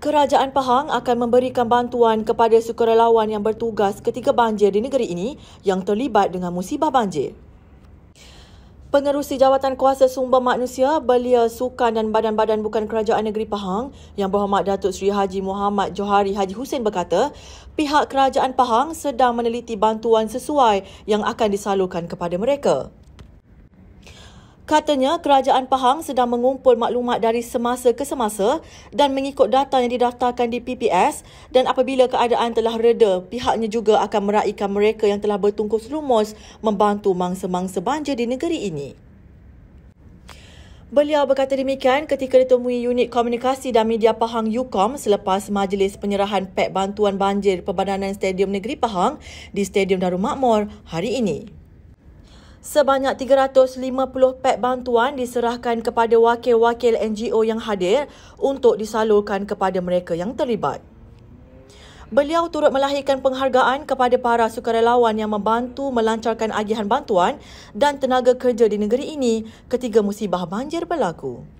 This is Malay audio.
Kerajaan Pahang akan memberikan bantuan kepada sukarelawan yang bertugas ketika banjir di negeri ini yang terlibat dengan musibah banjir. Pengerusi Jawatan Kuasa Sumber Manusia, Belia Sukan dan Badan-Badan Bukan Kerajaan Negeri Pahang yang berhormat Datuk Seri Haji Muhammad Johari Haji Hussein berkata, pihak Kerajaan Pahang sedang meneliti bantuan sesuai yang akan disalurkan kepada mereka. Katanya kerajaan Pahang sedang mengumpul maklumat dari semasa ke semasa dan mengikut data yang didaftarkan di PPS dan apabila keadaan telah reda, pihaknya juga akan meraihkan mereka yang telah bertungkus lumus membantu mangsa-mangsa banjir di negeri ini. Beliau berkata demikian ketika ditemui unit komunikasi dan media Pahang UKOM selepas majlis penyerahan pek bantuan banjir perbadanan Stadium Negeri Pahang di Stadium Darul Makmur hari ini. Sebanyak 350 pek bantuan diserahkan kepada wakil-wakil NGO yang hadir untuk disalurkan kepada mereka yang terlibat. Beliau turut melahirkan penghargaan kepada para sukarelawan yang membantu melancarkan agihan bantuan dan tenaga kerja di negeri ini ketika musibah banjir berlaku.